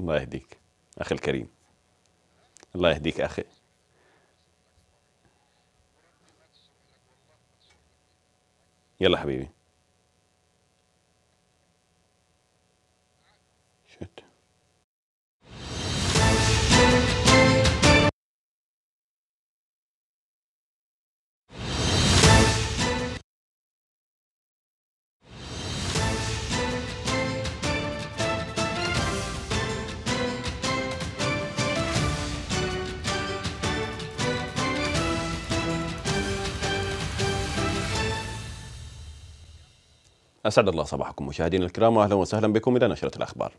الله يهديك أخي الكريم الله يهديك أخي يلا حبيبي أسعد الله صباحكم مشاهدينا الكرام وأهلا وسهلا بكم إلى نشرة الأخبار.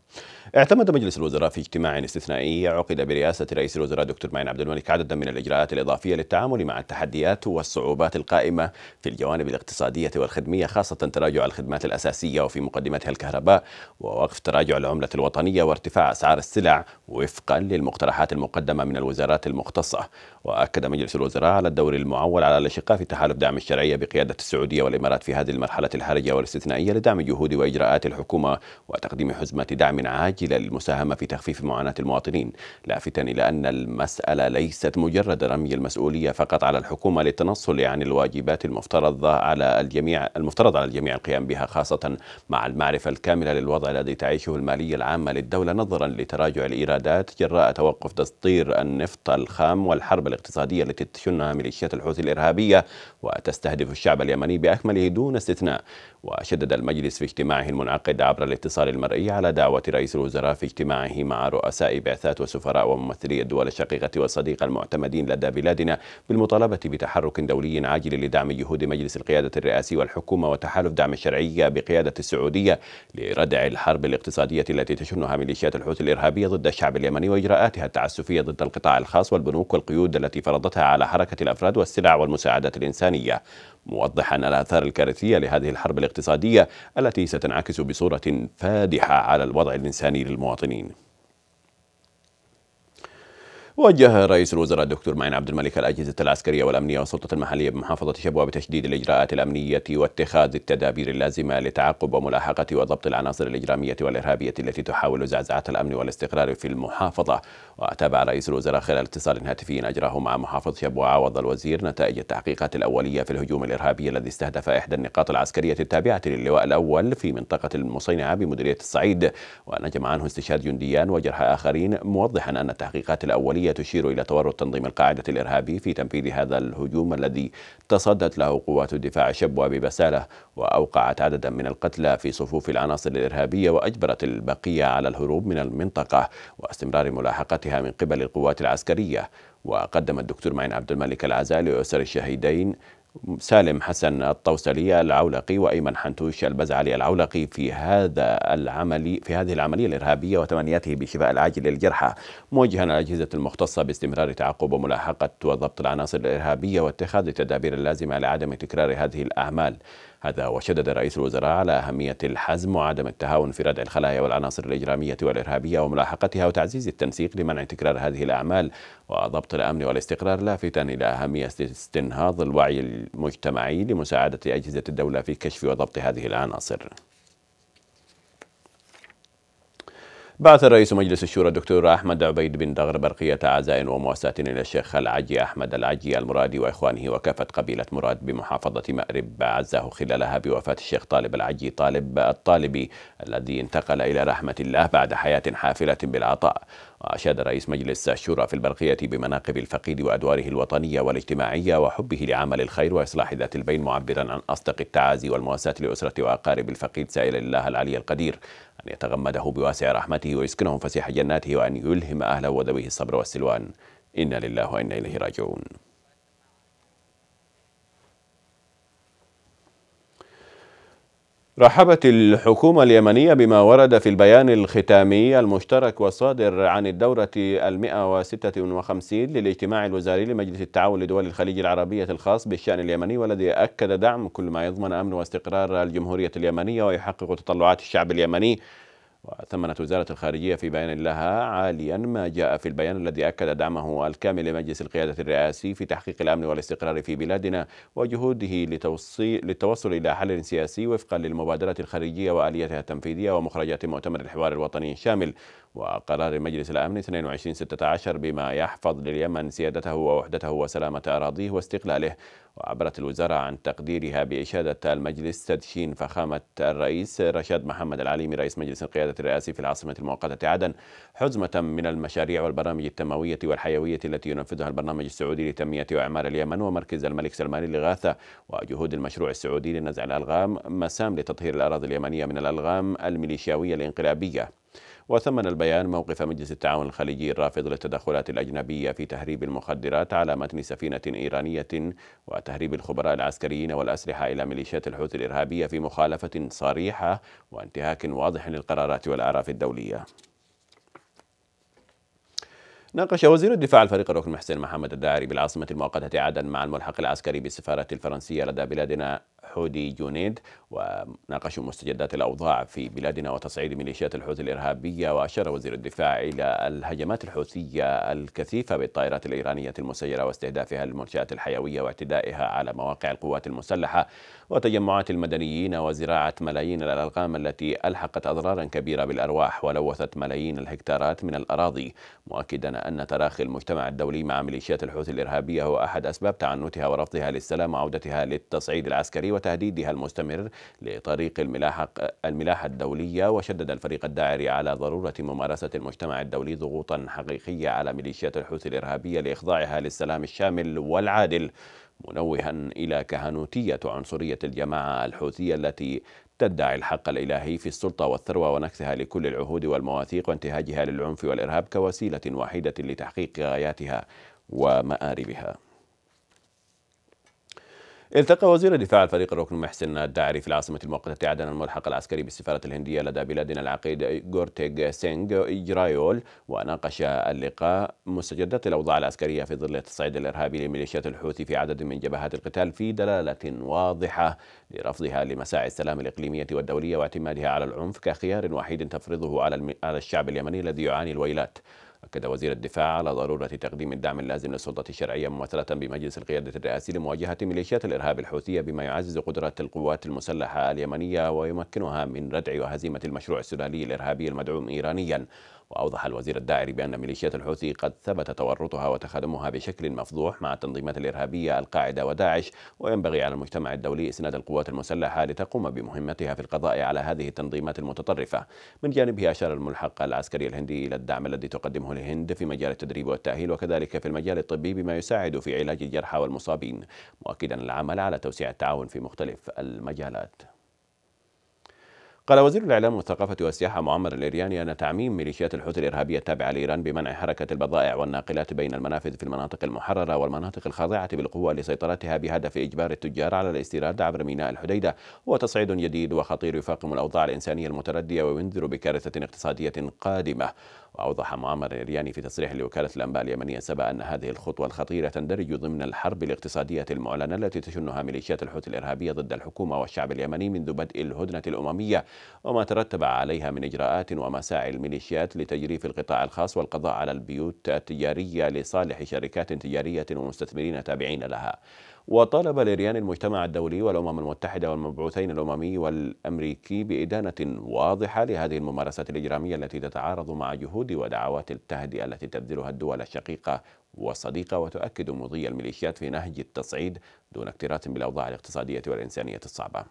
اعتمد مجلس الوزراء في اجتماع استثنائي عقد برئاسة رئيس الوزراء دكتور معين عبد الملك عددا من الإجراءات الإضافية للتعامل مع التحديات والصعوبات القائمة في الجوانب الاقتصادية والخدمية خاصة تراجع الخدمات الأساسية وفي مقدمتها الكهرباء ووقف تراجع العملة الوطنية وارتفاع أسعار السلع وفقا للمقترحات المقدمة من الوزارات المختصة. وأكد مجلس الوزراء على الدور المعول على الأشقاء في تحالف دعم الشرعية بقيادة السعودية والإمارات في هذه المرحلة الحرجة والاستثنائية الثنائية لدعم جهود وإجراءات الحكومة وتقديم حزمة دعم عاجلة للمساهمة في تخفيف معاناة المواطنين لافتا إلى أن المسألة ليست مجرد رمي المسؤولية فقط على الحكومة للتنصل عن الواجبات المفترض على الجميع المفترض على الجميع القيام بها خاصة مع المعرفة الكاملة للوضع الذي تعيشه المالية العامة للدولة نظرا لتراجع الإيرادات جراء توقف تصدير النفط الخام والحرب الاقتصادية التي تشنها ميليشيات الحوثي الإرهابية وتستهدف الشعب اليمني بأكمله دون استثناء وشدد أكد المجلس في اجتماعه المنعقد عبر الاتصال المرئي على دعوة رئيس الوزراء في اجتماعه مع رؤساء بعثات وسفراء وممثلي الدول الشقيقة والصديقة المعتمدين لدى بلادنا بالمطالبة بتحرك دولي عاجل لدعم جهود مجلس القيادة الرئاسي والحكومة وتحالف دعم الشرعية بقيادة السعودية لردع الحرب الاقتصادية التي تشنها ميليشيات الحوثي الإرهابية ضد الشعب اليمني وإجراءاتها التعسفية ضد القطاع الخاص والبنوك والقيود التي فرضتها على حركة الأفراد والسلع والمساعدات الإنسانية موضحا الآثار الكارثية لهذه الحرب الاقتصادية التي ستنعكس بصورة فادحة على الوضع الإنساني للمواطنين وجه رئيس الوزراء الدكتور معين عبد الملك الأجهزة العسكرية والأمنية والسلطة المحلية بمحافظة شبوة بتشديد الإجراءات الأمنية واتخاذ التدابير اللازمة لتعقب وملاحقة وضبط العناصر الإجرامية والإرهابية التي تحاول زعزعة الأمن والاستقرار في المحافظة وتابع رئيس الوزراء خلال اتصال هاتفي أجراه مع محافظ شبوة عوض الوزير نتائج التحقيقات الأولية في الهجوم الإرهابي الذي استهدف إحدى النقاط العسكرية التابعة للواء الأول في منطقة المصينعة بمديرية الصعيد ونجم عنه استشهاد جنديان وجرحى آخرين موضحا أن التحقيقات الأولية الدولية تشير إلى تورط تنظيم القاعدة الإرهابي في تنفيذ هذا الهجوم الذي تصدت له قوات الدفاع شبوه ببسالة وأوقعت عددا من القتلى في صفوف العناصر الإرهابية وأجبرت البقية على الهروب من المنطقة واستمرار ملاحقتها من قبل القوات العسكرية وقدم الدكتور معين عبد الملك العزالي لاسر الشهيدين سالم حسن الطوسلي العولقي وأيمن حنتوش البزعلي العولقي في هذا العمل في هذه العملية الإرهابية وتمنياته بشفاء العاجل للجرحى موجها الأجهزة المختصة باستمرار تعقب وملاحقة وضبط العناصر الإرهابية واتخاذ التدابير اللازمة لعدم تكرار هذه الأعمال هذا وشدد رئيس الوزراء على أهمية الحزم وعدم التهاون في ردع الخلايا والعناصر الإجرامية والإرهابية وملاحقتها وتعزيز التنسيق لمنع تكرار هذه الأعمال وضبط الأمن والاستقرار لافتا إلى أهمية استنهاض الوعي المجتمعي لمساعدة أجهزة الدولة في كشف وضبط هذه العناصر بعث رئيس مجلس الشورى الدكتور أحمد عبيد بن دغر برقية عزاء ومواساة إلى الشيخ العجي أحمد العجي المرادي وإخوانه وكافة قبيلة مراد بمحافظة مأرب عزاه خلالها بوفاة الشيخ طالب العجي طالب الطالبي الذي انتقل إلى رحمة الله بعد حياة حافلة بالعطاء وأشاد رئيس مجلس الشورى في البرقية بمناقب الفقيد وأدواره الوطنيه والاجتماعيه وحبه لعمل الخير وإصلاح ذات البين معبرا عن أصدق التعازي والمواساة لأسرة وأقارب الفقيد سائلا الله العلي القدير أن يتغمده بواسع رحمته ويسكنهم فسيح جناته وأن يلهم أهله وذويه الصبر والسلوان إنا لله وإنا إليه راجعون رحبت الحكومة اليمنية بما ورد في البيان الختامي المشترك والصادر عن الدورة المئة وستة وخمسين للاجتماع الوزاري لمجلس التعاون لدول الخليج العربية الخاص بالشأن اليمني والذي أكد دعم كل ما يضمن أمن واستقرار الجمهورية اليمنية ويحقق تطلعات الشعب اليمني وثمنت وزارة الخارجية في بيان لها عاليا ما جاء في البيان الذي أكد دعمه الكامل لمجلس القيادة الرئاسي في تحقيق الأمن والاستقرار في بلادنا وجهوده للتوصل إلى حل سياسي وفقا للمبادرة الخارجية وآليتها التنفيذية ومخرجات مؤتمر الحوار الوطني الشامل وقرار مجلس الأمن 22/16 بما يحفظ لليمن سيادته ووحدته وسلامة أراضيه واستقلاله وعبرت الوزارة عن تقديرها بإشادة المجلس تدشين فخامة الرئيس رشاد محمد العليمي رئيس مجلس القيادة الرئاسي في العاصمة المؤقتة عدن حزمة من المشاريع والبرامج التنموية والحيوية التي ينفذها البرنامج السعودي لتنمية وإعمار اليمن ومركز الملك سلمان للإغاثة وجهود المشروع السعودي لنزع الألغام مسام لتطهير الأراضي اليمنية من الألغام الميليشياوية الانقلابية وثمن البيان موقف مجلس التعاون الخليجي الرافض للتدخلات الأجنبية في تهريب المخدرات على متن سفينة إيرانية وتهريب الخبراء العسكريين والأسلحة إلى ميليشيات الحوثي الإرهابية في مخالفة صريحة وانتهاك واضح للقرارات والأعراف الدولية ناقش وزير الدفاع الفريق الركن محسن محمد الداعري بالعاصمة المؤقتة عدن مع الملحق العسكري بالسفارة الفرنسية لدى بلادنا حودي جونيد وناقشوا مستجدات الأوضاع في بلادنا وتصعيد ميليشيات الحوثي الإرهابية وأشار وزير الدفاع إلى الهجمات الحوثية الكثيفة بالطائرات الإيرانية المسيرة واستهدافها للمنشآت الحيوية واعتدائها على مواقع القوات المسلحة وتجمعات المدنيين وزراعة ملايين الألغام التي ألحقت أضرارا كبيرة بالأرواح ولوثت ملايين الهكتارات من الأراضي مؤكدا أن تراخي المجتمع الدولي مع ميليشيات الحوثي الإرهابية هو أحد أسباب تعنتها ورفضها للسلام وعودتها للتصعيد العسكري وتهديدها المستمر لطريق الملاحة, الملاحة الدولية وشدد الفريق الداعري على ضرورة ممارسة المجتمع الدولي ضغوطا حقيقية على ميليشيات الحوثي الإرهابية لإخضاعها للسلام الشامل والعادل منوها إلى كهنوتية عنصرية الجماعة الحوثية التي تدعي الحق الإلهي في السلطة والثروة ونكسها لكل العهود والمواثيق وانتهاجها للعنف والإرهاب كوسيلة وحيدة لتحقيق غاياتها ومآربها التقى وزير الدفاع الفريق الركن محسن الداعري في العاصمة المؤقتة عدن الملحق العسكري بالسفارة الهندية لدى بلادنا العقيد غورتيغ سينغ إجرايول وناقش اللقاء مستجدات الأوضاع العسكرية في ظل التصعيد الإرهابي لميليشيات الحوثي في عدد من جبهات القتال في دلالة واضحة لرفضها لمساعي السلام الإقليمية والدولية واعتمادها على العنف كخيار وحيد تفرضه على الشعب اليمني الذي يعاني الويلات أكد وزير الدفاع على ضرورة تقديم الدعم اللازم للسلطة الشرعية ممثلة بمجلس القيادة الرئاسي لمواجهة ميليشيات الإرهاب الحوثية بما يعزز قدرة القوات المسلحة اليمنية ويمكنها من ردع وهزيمة المشروع السوداني الإرهابي المدعوم إيرانيا وأوضح الوزير الداعري بأن ميليشيات الحوثي قد ثبت تورطها وتخادمها بشكل مفضوح مع التنظيمات الإرهابية القاعدة وداعش وينبغي على المجتمع الدولي إسناد القوات المسلحة لتقوم بمهمتها في القضاء على هذه التنظيمات المتطرفة من جانبه أشار الملحق العسكري الهندي إلى الدعم الذي تقدمه الهند في مجال التدريب والتأهيل وكذلك في المجال الطبي بما يساعد في علاج الجرحى والمصابين مؤكدا العمل على توسيع التعاون في مختلف المجالات قال وزير الإعلام والثقافة والسياحة معمر الإرياني أن تعميم ميليشيات الحوثي الإرهابية التابعة لإيران بمنع حركة البضائع والناقلات بين المنافذ في المناطق المحررة والمناطق الخاضعة بالقوة لسيطرتها بهدف إجبار التجار على الاستيراد عبر ميناء الحديدة هو تصعيد جديد وخطير يفاقم الأوضاع الإنسانية المتردية وينذر بكارثة اقتصادية قادمة وأوضح معمر الإرياني في تصريح لوكالة الأنباء اليمنية سبا أن هذه الخطوة الخطيرة تندرج ضمن الحرب الاقتصادية المعلنة التي تشنها ميليشيات الحوثي الإرهابية ضد الحكومة والشعب اليمني منذ بدء الهدنة الأممية وما ترتب عليها من إجراءات ومساعي الميليشيات لتجريف القطاع الخاص والقضاء على البيوت التجارية لصالح شركات تجارية ومستثمرين تابعين لها وطالب لريان المجتمع الدولي والأمم المتحدة والمبعوثين الأممي والأمريكي بإدانة واضحة لهذه الممارسات الإجرامية التي تتعارض مع جهود ودعوات التهدئة التي تبذلها الدول الشقيقة والصديقة وتؤكد مضي الميليشيات في نهج التصعيد دون اكتراث بالأوضاع الاقتصادية والإنسانية الصعبة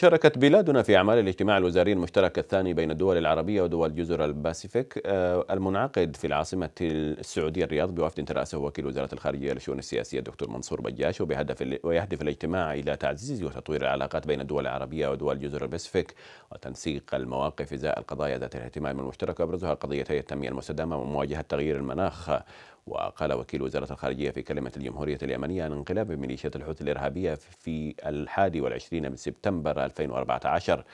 شاركت بلادنا في أعمال الاجتماع الوزاري المشترك الثاني بين الدول العربية ودول جزر الباسيفيك آه، المنعقد في العاصمة السعودية الرياض بوفد ترأسه وكيل وزارة الخارجية للشؤون السياسية الدكتور منصور بجاش وبهدف ويهدف الاجتماع إلى تعزيز وتطوير العلاقات بين الدول العربية ودول جزر الباسيفيك وتنسيق المواقف إزاء القضايا ذات الاهتمام المشترك أبرزها قضيتي التنمية المستدامة ومواجهة تغيير المناخ وقال وكيل وزارة الخارجية في كلمة الجمهورية اليمنية عن انقلاب ميليشيات الحوثي الإرهابية في الحادي والعشرين من سبتمبر 2014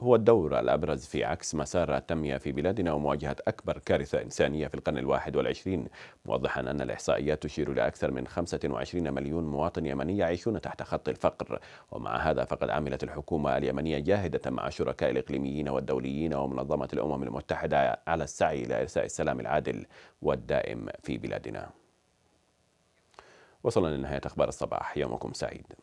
هو الدور الأبرز في عكس مسار التنمية في بلادنا ومواجهة أكبر كارثة إنسانية في القرن الواحد والعشرين موضحا أن الإحصائيات تشير إلى أكثر من 25 مليون مواطن يمني يعيشون تحت خط الفقر ومع هذا فقد عملت الحكومة اليمنية جاهدة مع شركاء الإقليميين والدوليين ومنظمة الأمم المتحدة على السعي إلى إرساء السلام العادل والدائم في بلادنا وصلنا لنهاية أخبار الصباح يومكم سعيد